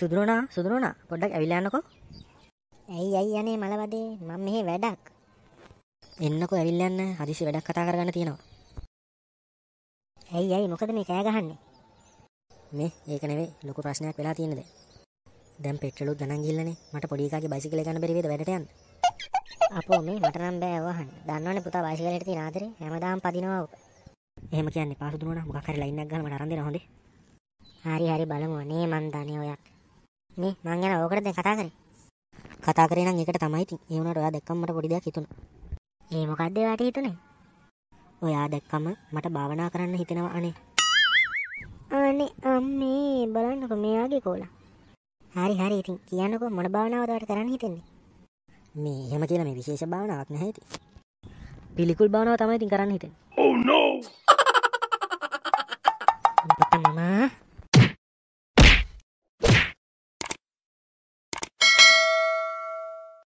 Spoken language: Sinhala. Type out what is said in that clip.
සුදුරුණා සුදුරුණා පොඩ්ඩක් ඇවිල්ලා යන්නකෝ. ඇයි ඇයි අනේ මලවදේ මම මෙහෙ වැඩක්. එන්නකෝ ඇවිල්ලා යන්න හදිසි වැඩක් කතා කරගන්න තියෙනවා. ඇයි ඇයි මොකද මේ කෑ ගහන්නේ? මේ ඒක නෙවෙයි ලොකු ප්‍රශ්නයක් වෙලා තියෙනද? දැන් පෙට්‍රලුත් ගණන් ගිල්ලනේ මට පොඩි එකාගේ බයිසිකලේ ගන්න බැරි වේද වැඩට යන්න. අපෝ මේ මට නම් බෑ වහන්න. දන්නවනේ පුතා බයිසිකලේට තියෙන ආදරේ හැමදාම පදිනවා ඔබ. එහෙම කියන්නේ පාසු දුන්නා මොකක් හරි ලයින් එකක් ගන්න මට අරන් දෙන්න හොඳේ. හරි හරි බලමු අනේ මන් දන්නේ ඔයක්. මේ මං යන ඕකට දැන් කතා කරේ. කතා කරේ නම් ඒකට තමයි ඉතින්. ඒ වුණාට ඔයා දැක්කම මට පොඩි දෙයක් හිතුණා. ඒ මොකද්ද ඔයාට හිතුනේ? ඔයා දැක්කම මට භාවනා කරන්න හිතෙනවා අනේ. අනේ අම්මේ බලන්නකෝ මෙයාගේ කොලා. හරි හරි ඉතින් කියන්නකෝ මොන භාවනාවද ඔයාට කරන්න හිතෙන්නේ? මේ එහෙම කියලා මේ විශේෂ භාවනාවක් නැහැ ඉතින්. පිළිකුල් භාවනාව තමයි ඉතින් කරන්න හිතෙන්නේ. Oh no!